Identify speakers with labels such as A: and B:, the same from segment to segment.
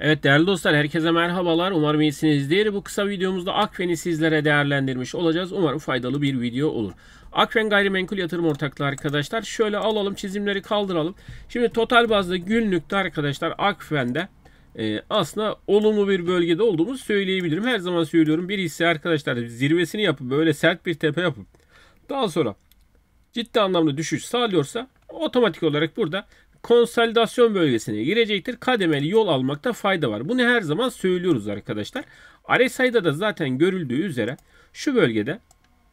A: Evet değerli dostlar herkese merhabalar. Umarım iyisinizdir. Bu kısa videomuzda Akfen'i sizlere değerlendirmiş olacağız. Umarım faydalı bir video olur. Akfen gayrimenkul yatırım ortaklığı arkadaşlar. Şöyle alalım çizimleri kaldıralım. Şimdi total bazda günlükte arkadaşlar Akfen'de e, aslında olumlu bir bölgede olduğumuz söyleyebilirim. Her zaman söylüyorum bir hisse arkadaşlar zirvesini yapıp böyle sert bir tepe yapıp daha sonra ciddi anlamda düşüş sağlıyorsa otomatik olarak burada konsolidasyon bölgesine girecektir. Kademeli yol almakta fayda var. Bunu her zaman söylüyoruz arkadaşlar. RSI'da da zaten görüldüğü üzere şu bölgede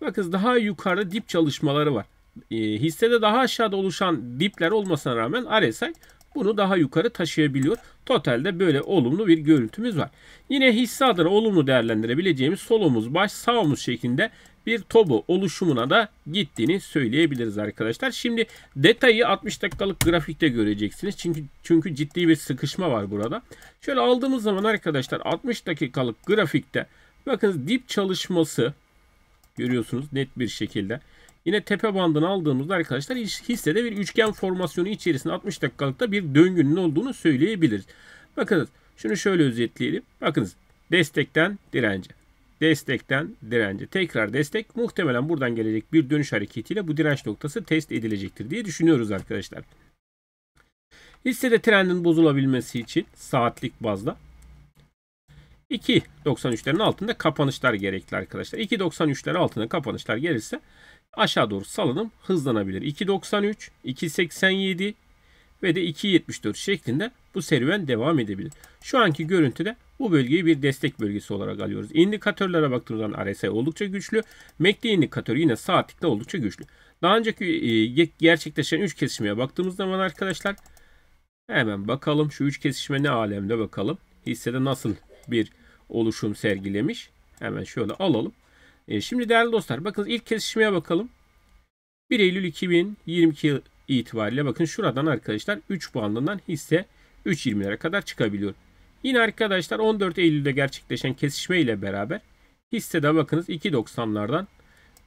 A: bakın daha yukarıda dip çalışmaları var. E, hissede daha aşağıda oluşan dipler olmasına rağmen RSI bunu daha yukarı taşıyabiliyor. Totalde böyle olumlu bir görüntümüz var. Yine hisse adına olumlu değerlendirebileceğimiz solumuz baş sağımız şeklinde bir tobu oluşumuna da gittiğini söyleyebiliriz arkadaşlar. Şimdi detayı 60 dakikalık grafikte göreceksiniz. Çünkü çünkü ciddi bir sıkışma var burada. Şöyle aldığımız zaman arkadaşlar 60 dakikalık grafikte bakın dip çalışması görüyorsunuz net bir şekilde. Yine tepe bandını aldığımızda arkadaşlar hissede bir üçgen formasyonu içerisinde 60 dakikalıkta bir döngünün olduğunu söyleyebiliriz. Bakınız şunu şöyle özetleyelim. Bakınız destekten dirence. Destekten dirence. Tekrar destek muhtemelen buradan gelecek bir dönüş hareketiyle bu direnç noktası test edilecektir diye düşünüyoruz arkadaşlar. Hissede trendin bozulabilmesi için saatlik bazda 2.93'lerin altında kapanışlar gerekli arkadaşlar. 2.93'ler altında kapanışlar gelirse aşağı doğru salınım hızlanabilir. 2.93, 2.87 ve de 2.74 şeklinde bu serüven devam edebilir. Şu anki görüntüde bu bölgeyi bir destek bölgesi olarak alıyoruz. İndikatörlere baktığımızda RSI oldukça güçlü. MACD indikatörü yine saatlikte oldukça güçlü. Daha önceki e, gerçekleşen 3 kesişmeye baktığımız zaman arkadaşlar hemen bakalım şu 3 kesişme ne alemde bakalım. Hissede nasıl bir oluşum sergilemiş. Hemen şöyle alalım. E, şimdi değerli dostlar bakın ilk kesişmeye bakalım. 1 Eylül 2022 itibariyle bakın şuradan arkadaşlar 3 puanlığından hisse 3.20'lere kadar çıkabiliyor. Yine arkadaşlar 14 Eylül'de gerçekleşen kesişme ile beraber hisse de bakınız 2.90'lardan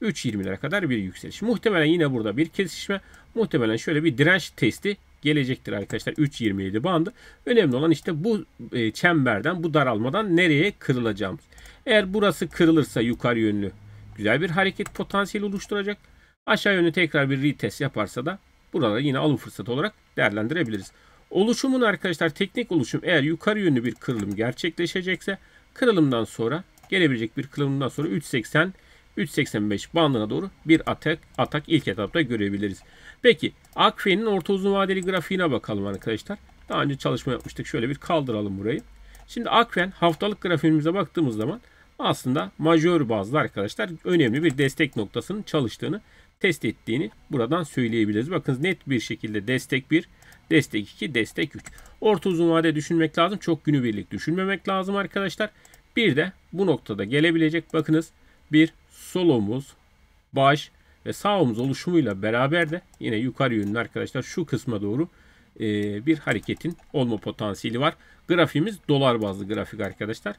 A: 3.20'lere kadar bir yükseliş. Muhtemelen yine burada bir kesişme. Muhtemelen şöyle bir direnç testi gelecektir arkadaşlar 3.27 bandı. Önemli olan işte bu e, çemberden bu daralmadan nereye kırılacağımız. Eğer burası kırılırsa yukarı yönlü güzel bir hareket potansiyeli oluşturacak. Aşağı yönlü tekrar bir retest yaparsa da buraları yine alım fırsatı olarak değerlendirebiliriz. Oluşumun arkadaşlar teknik oluşum eğer yukarı yönlü bir kırılım gerçekleşecekse kırılımdan sonra gelebilecek bir kırılımdan sonra 380 3.85 bandına doğru bir atak, atak ilk etapta görebiliriz. Peki Akfe'nin orta uzun vadeli grafiğine bakalım arkadaşlar. Daha önce çalışma yapmıştık. Şöyle bir kaldıralım burayı. Şimdi Akfen haftalık grafiğimize baktığımız zaman aslında majör bazlı arkadaşlar önemli bir destek noktasının çalıştığını test ettiğini buradan söyleyebiliriz. Bakın net bir şekilde destek 1, destek 2, destek 3. Orta uzun vade düşünmek lazım. Çok günü birlik düşünmemek lazım arkadaşlar. Bir de bu noktada gelebilecek bakınız bir sol omuz, baş ve sağ omuz oluşumuyla beraber de yine yukarı yönlü arkadaşlar şu kısma doğru e, bir hareketin olma potansiyeli var. Grafimiz dolar bazlı grafik arkadaşlar.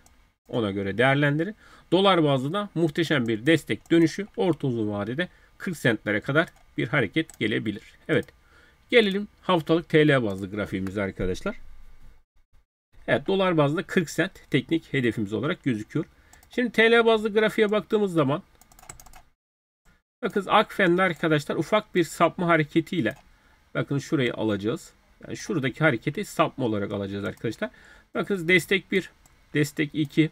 A: Ona göre değerlendirin. Dolar bazlı da muhteşem bir destek dönüşü orta uzun vadede 40 sentlere kadar bir hareket gelebilir. Evet. Gelelim haftalık TL bazlı grafiğimize arkadaşlar. Evet dolar bazlı 40 sent teknik hedefimiz olarak gözüküyor. Şimdi TL bazlı grafiğe baktığımız zaman Bakın Akfen'de arkadaşlar ufak bir sapma hareketiyle bakın şurayı alacağız. Yani şuradaki hareketi sapma olarak alacağız arkadaşlar. Bakın destek 1, destek 2,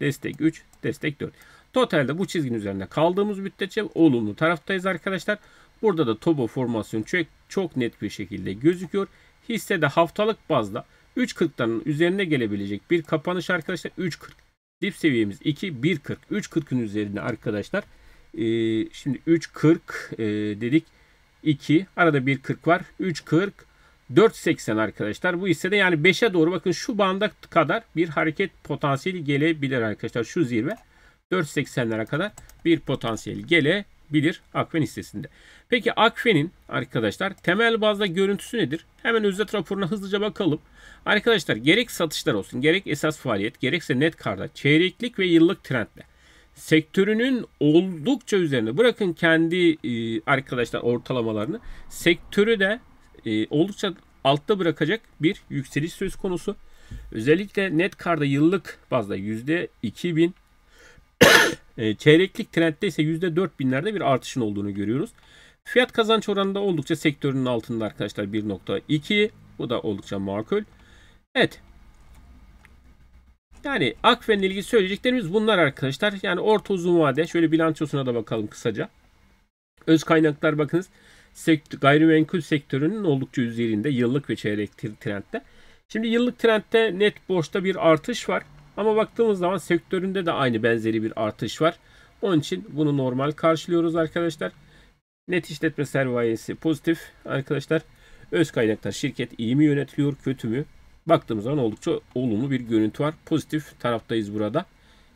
A: destek 3, destek 4. Totalde bu çizginin üzerinde kaldığımız müddetçe olumlu taraftayız arkadaşlar. Burada da Tobo formasyon çok, çok net bir şekilde gözüküyor. Hissede haftalık bazda 3.40'ların üzerine gelebilecek bir kapanış arkadaşlar 3.40. Dip seviyemiz 2, 1.40. 3.40'ün üzerinde arkadaşlar ee, şimdi 3.40 e, dedik. 2. Arada bir 40 var. 3.40 4.80 arkadaşlar. Bu hissede yani 5'e doğru bakın şu banda kadar bir hareket potansiyeli gelebilir arkadaşlar. Şu zirve 4.80'lere kadar bir potansiyel gelebilir Akfen hissesinde. Peki Akfen'in arkadaşlar temel bazda görüntüsü nedir? Hemen özet raporuna hızlıca bakalım. Arkadaşlar gerek satışlar olsun, gerek esas faaliyet, gerekse net karda çeyreklik ve yıllık trendle sektörünün oldukça üzerinde bırakın kendi e, arkadaşlar ortalamalarını sektörü de e, oldukça altta bırakacak bir yükseliş söz konusu. Özellikle net karda yıllık bazda yüzde %2000 e, çeyreklik trendde ise yüzde %4000'lerde bir artışın olduğunu görüyoruz. Fiyat kazanç oranı da oldukça sektörünün altında arkadaşlar 1.2 bu da oldukça makul. Evet yani Akfen'le ilgili söyleyeceklerimiz bunlar arkadaşlar. Yani orta uzun vade şöyle bilançosuna da bakalım kısaca. Öz kaynaklar bakınız sektör, gayrimenkul sektörünün oldukça üzerinde yıllık ve çeyrek trendte. Şimdi yıllık trendte net borçta bir artış var. Ama baktığımız zaman sektöründe de aynı benzeri bir artış var. Onun için bunu normal karşılıyoruz arkadaşlar. Net işletme sermayesi pozitif arkadaşlar. Öz kaynaklar şirket iyi mi yönetiliyor kötü mü? baktığımız zaman oldukça olumlu bir görüntü var. Pozitif taraftayız burada.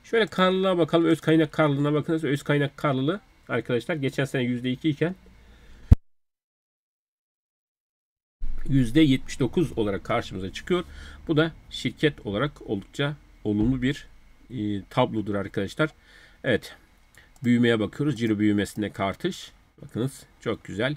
A: Şöyle karlılığa bakalım. Öz kaynak karlılığına bakınız. Öz kaynak karlılığı arkadaşlar geçen sene %2 iken %79 olarak karşımıza çıkıyor. Bu da şirket olarak oldukça olumlu bir e, tablodur arkadaşlar. Evet. Büyümeye bakıyoruz. Ciro büyümesinde artış. Bakınız çok güzel.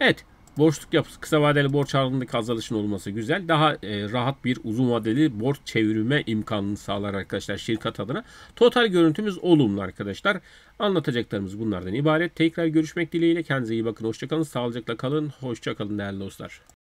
A: Evet. Borçluk yapısı kısa vadeli borç harcındaki azalışın olması güzel. Daha e, rahat bir uzun vadeli borç çevirme imkanını sağlar arkadaşlar şirket adına. Total görüntümüz olumlu arkadaşlar. Anlatacaklarımız bunlardan ibaret. Tekrar görüşmek dileğiyle. Kendinize iyi bakın. Hoşçakalın. Sağlıcakla kalın. Hoşçakalın değerli dostlar.